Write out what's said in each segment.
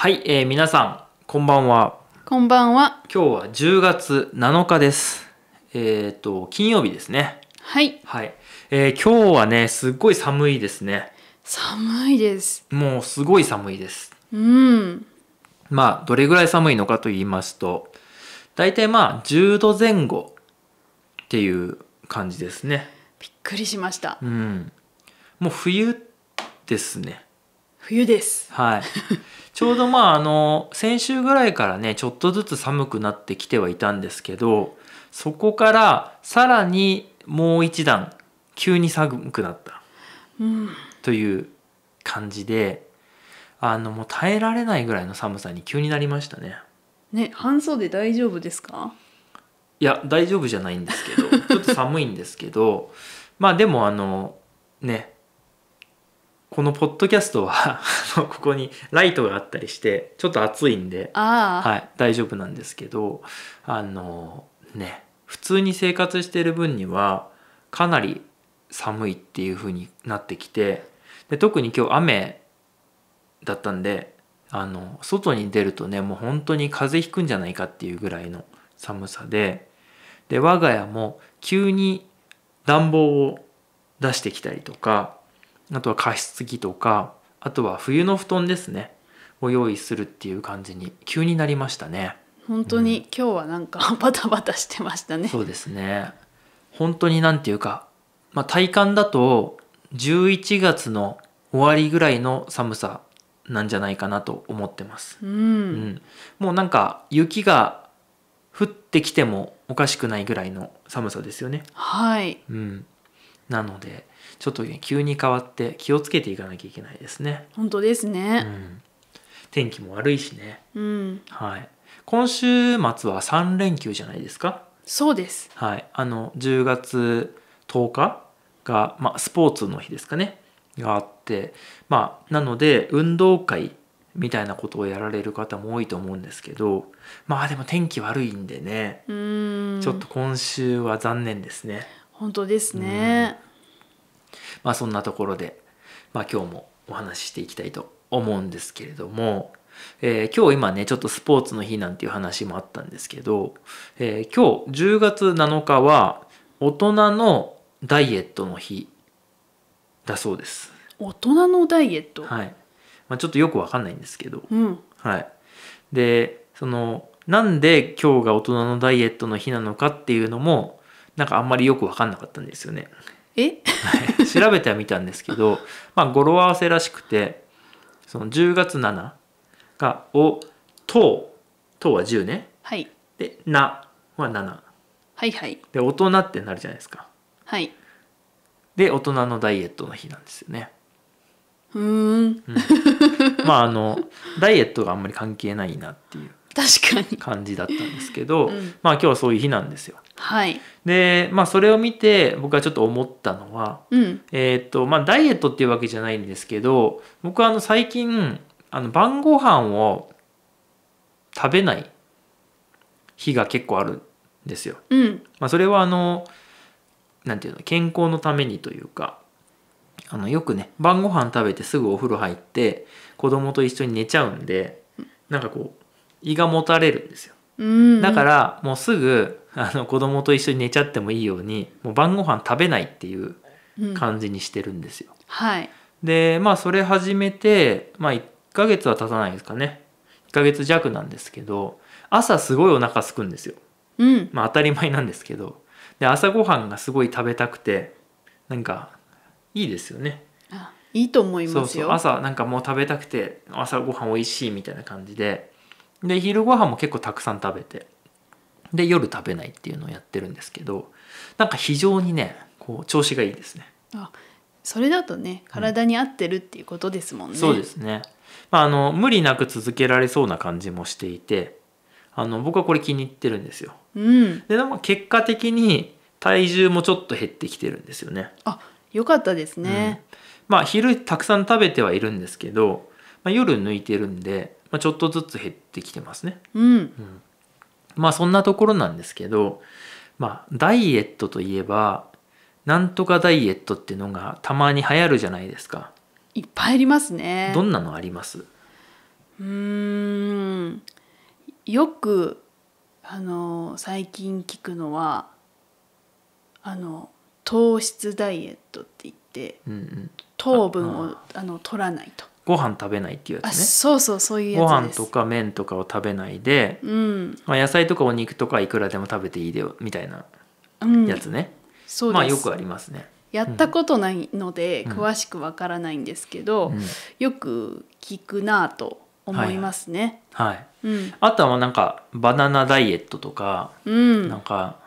はい、えー、皆さんこんばんはこんばんは今日は10月7日ですえっ、ー、と金曜日ですねはいはい、えー、今日はねすっごい寒いですね寒いですもうすごい寒いですうんまあどれぐらい寒いのかと言いますと大体まあ10度前後っていう感じですねびっくりしましたうんもう冬ですね冬です。はい。ちょうどまああの先週ぐらいからねちょっとずつ寒くなってきてはいたんですけどそこからさらにもう一段急に寒くなったという感じで、あのもう耐えられないぐらいの寒さに急になりましたね。ね半袖大丈夫ですかいや大丈夫じゃないんですけどちょっと寒いんですけどまあでもあのねこのポッドキャストは ここにライトがあったりしてちょっと暑いんで、はい、大丈夫なんですけどあのね普通に生活してる分にはかなり寒いっていう風になってきてで特に今日雨だったんであの外に出るとねもう本当に風邪ひくんじゃないかっていうぐらいの寒さでで我が家も急に暖房を出してきたりとかあとは加湿器とかあとは冬の布団ですねを用意するっていう感じに急になりましたね本当に、今日はなんか バタバタしてましたねそうですね本当になんていうか、まあ、体感だと11月の終わりぐらいの寒さなんじゃないかなと思ってます、うん、うん、もうなんか雪が降ってきてもおかしくないぐらいの寒さですよねはい、うん、なのでちょっと、ね、急に変わって気をつけていかなきゃいけないですね。本当ですね、うん、天気も悪いしね、うん、はい、今週末は三連休じゃないですかそうです、はい、あの10月10日が、まあ、スポーツの日ですかねがあって、まあ、なので運動会みたいなことをやられる方も多いと思うんですけどまあでも天気悪いんでねちょっと今週は残念ですね。本当ですね、うんまあそんなところで、まあ今日もお話ししていきたいと思うんですけれども、えー、今日今ねちょっとスポーツの日なんていう話もあったんですけど、えー、今日10月7日は大人のダイエットの日だそうです大人のダイエットはい、まあ、ちょっとよくわかんないんですけど、うん、はいでそのなんで今日が大人のダイエットの日なのかっていうのもなんかあんまりよくわかんなかったんですよねえ調べてはみたんですけど、まあ、語呂合わせらしくてその10月7が「お」「と」「う」「と」う」は10ねはいで「な」は7はいはいで大人ってなるじゃないですかはいで大人のダイエットの日なんですよねうん、うん、まああのダイエットがあんまり関係ないなっていう確かに感じだったんですけど、うん、まあ今日はそういう日なんですよはい、で、まあ、それを見て僕はちょっと思ったのは、うん、えっとまあ、ダイエットっていうわけじゃないんですけど僕はあの最近あの晩ご飯を食べない日が結構あるんですよ。うんまあ、それはあのなんていうの健康のためにというかあのよくね晩ご飯食べてすぐお風呂入って子供と一緒に寝ちゃうんでなんかこう胃がもたれるんですよ。だからもうすぐあの子供と一緒に寝ちゃってもいいようにもう晩ご飯食べないっていう感じにしてるんですよ。うん、はいでまあそれ始めて、まあ、1ヶ月は経たないですかね1ヶ月弱なんですけど朝すごいお腹すくんですよ、うんまあ、当たり前なんですけどで朝ごはんがすごい食べたくてなんかいいですよねいいと思いますよそうそう朝なんかもう食べたくて朝ごはんおいしいみたいな感じでで昼ごはんも結構たくさん食べてで夜食べないっていうのをやってるんですけどなんか非常にねこう調子がいいですねあそれだとね体に合ってるっていうことですもんね、うん、そうですね、まあ、あの無理なく続けられそうな感じもしていてあの僕はこれ気に入ってるんですよ、うん、ででも結果的に体重もちょっと減ってきてるんですよねあよかったですね、うん、まあ昼たくさん食べてはいるんですけど、まあ、夜抜いてるんで、まあ、ちょっとずつ減ってきてますねうん、うんまあそんなところなんですけど、まあダイエットといえば、なんとかダイエットっていうのがたまに流行るじゃないですか。いっぱいありますね。どんなのありますうんよくあの最近聞くのはあの糖質ダイエットって言って、うんうん、糖分をあの取らないとご飯食べないっていうやつねそうそうそういうやつですご飯とか麺とかを食べないで、うんまあ、野菜とかお肉とかいくらでも食べていいでよみたいなやつね、うん、そうですまあよくありますねやったことないので、詳しくわからないんですけど、うん、よく聞くなと思いますねはい、はいうん、あとはなんかバナナダイエットとか、うん、なんか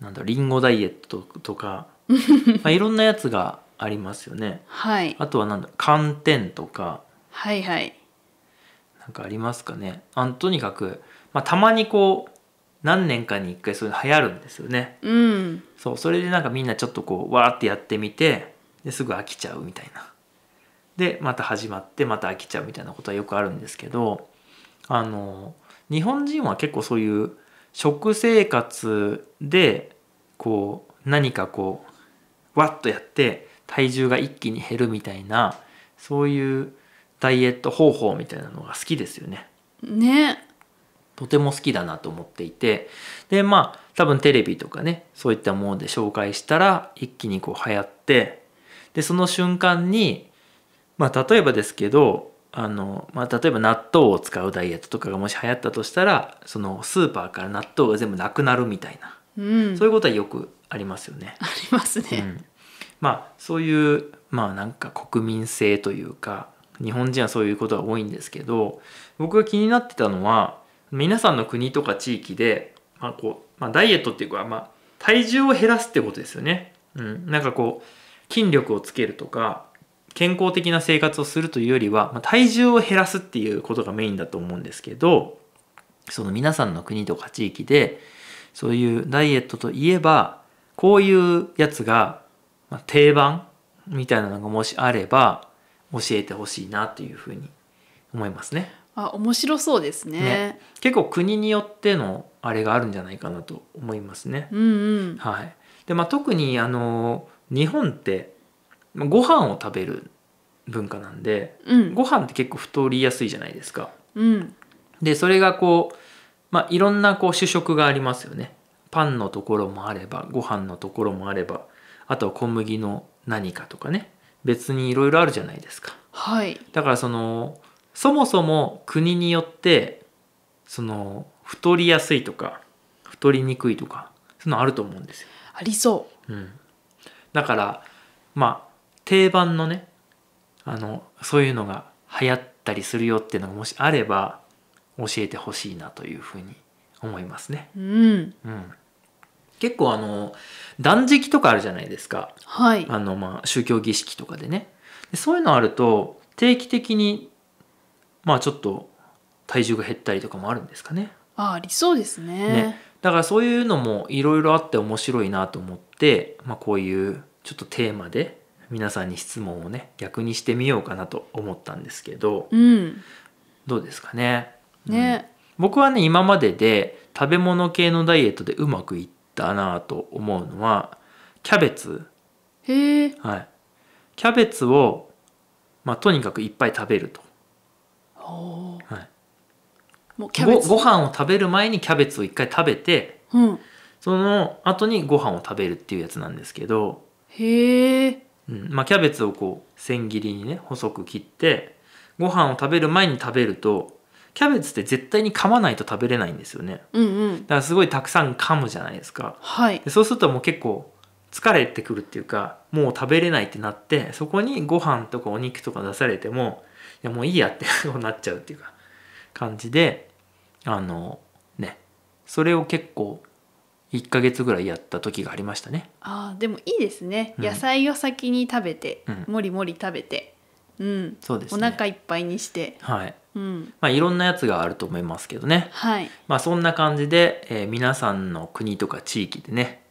なんだりんごダイエットとか まあいろんなやつがありますよね。はい。あとはなんだ寒天とか。はいはい。なんかありますかね。あとにかく、まあ、たまにこう何年かに一回そういう流行るんですよね。うん。そうそれでなんかみんなちょっとこうわーってやってみてですぐ飽きちゃうみたいな。でまた始まってまた飽きちゃうみたいなことはよくあるんですけどあの日本人は結構そういう食生活でこう何かこうワッとやって体重が一気に減るみたいなそういうダイエット方法みたいなのが好きですよね。ね。とても好きだなと思っていてでまあ多分テレビとかねそういったもので紹介したら一気にこう流行ってでその瞬間にまあ例えばですけどあの、まあ、例えば納豆を使うダイエットとかがもし流行ったとしたらそのスーパーから納豆が全部なくなるみたいな、うん、そういうことはよくありますよね。ありますね。うんまあそういうまあなんか国民性というか日本人はそういうことが多いんですけど僕が気になってたのは皆さんの国とか地域で、まあこうまあ、ダイエットっていうか、まあ、体重を減らすってことですよね。うん、なんかこう筋力をつけるとか健康的な生活をするというよりは、まあ、体重を減らすっていうことがメインだと思うんですけどその皆さんの国とか地域でそういうダイエットといえばこういうやつがまあ、定番みたいなのがもしあれば教えてほしいなというふうに思いますね。あ面白そうですね、ね、結構国によってのあれがあるんじゃないかなと思いますね。うんうん、はい。でまあ特にあの日本ってご飯を食べる文化なんで、うん、ご飯って結構太りやすいじゃないですか。うん、でそれがこうまあいろんなこう主食がありますよね。パンのところもあればご飯のところもあればあとは小麦の何かとかね別にいろいろあるじゃないですか。はい、だからそのそもそも国によってその太りやすいとか太りにくいとかそういうのあると思うんですよ。ありそう。うん、だからまあ定番のねあのそういうのが流行ったりするよっていうのがもしあれば教えてほしいなというふうに思いますね。うん、うん結構あの断食とかあるじゃないですか、はい、あのまあ宗教儀式とかでねでそういうのあると定期的にまあちょっと体重が減ったりとかもあるんですかね。あありそうですね、ね、だからそういうのもいろいろあって面白いなと思って、まあ、こういうちょっとテーマで皆さんに質問をね逆にしてみようかなと思ったんですけど、うん、どうですかね。ね、うん、僕はね今までで食べ物系のダイエットでうまくいっだなと思うのはキャベツ、へえはい、キャベツを、まあ、とにかくいっぱい食べると、おおはい、ご飯を食べる前にキャベツを一回食べてうんその後にご飯を食べるっていうやつなんですけど、へえうんまあ、キャベツをこう千切りにね細く切ってご飯を食べる前に食べるとキャベツって絶対に噛まないと食べれないんですよね、うんうん、だからすごいたくさん噛むじゃないですか、はい、でそうするともう結構疲れてくるっていうかもう食べれないってなってそこにご飯とかお肉とか出されてもいやもういいやって なっちゃうっていうか感じであのねそれを結構1ヶ月ぐらいやった時がありましたねあでもいいですね、うん、野菜を先に食べて、うん、もりもり食べてうん、そうです、ね、お腹いっぱいにしてはい、うんまあ、いろんなやつがあると思いますけどね、はいまあ、そんな感じで、えー、皆さんの国とか地域でね、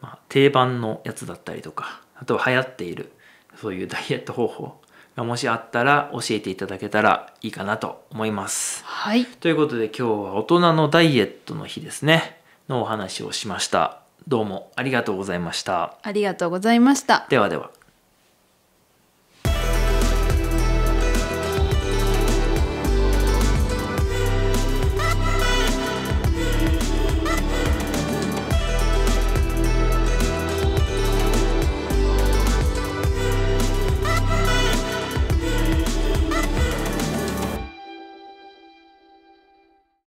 まあ、定番のやつだったりとかあとは流行っているそういうダイエット方法がもしあったら教えていただけたらいいかなと思います。はい、ということで今日は大人のダイエットの日ですねのお話をしました。どうもありがとうございました。ありがとうございました。ではでは。